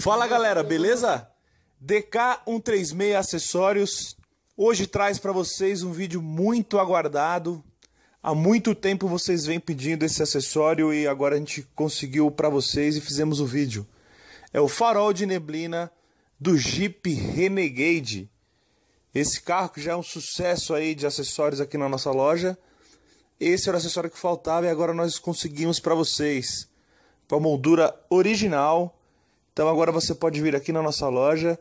Fala galera, beleza? DK136 Acessórios hoje traz para vocês um vídeo muito aguardado. Há muito tempo vocês vêm pedindo esse acessório e agora a gente conseguiu para vocês e fizemos o vídeo. É o farol de neblina do Jeep Renegade. Esse carro que já é um sucesso aí de acessórios aqui na nossa loja. Esse era o acessório que faltava e agora nós conseguimos para vocês. Com a moldura original, então agora você pode vir aqui na nossa loja,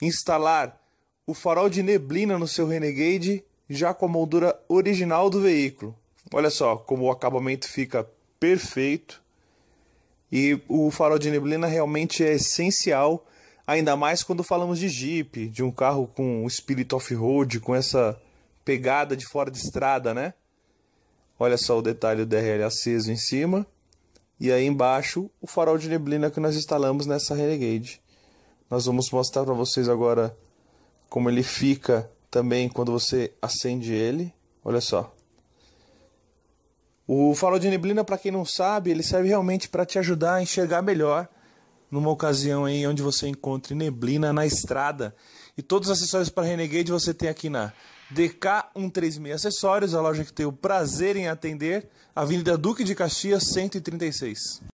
instalar o farol de neblina no seu Renegade já com a moldura original do veículo. Olha só como o acabamento fica perfeito. E o farol de neblina realmente é essencial, ainda mais quando falamos de Jeep, de um carro com o espírito off-road, com essa pegada de fora de estrada, né? Olha só o detalhe do DRL aceso em cima. E aí embaixo o farol de neblina que nós instalamos nessa Renegade. Nós vamos mostrar para vocês agora como ele fica também quando você acende ele. Olha só. O farol de neblina, para quem não sabe, ele serve realmente para te ajudar a enxergar melhor numa ocasião aí onde você encontre neblina na estrada. E todos os acessórios para Renegade você tem aqui na DK136 Acessórios, a loja que tem o prazer em atender, Avenida Duque de Caxias, 136.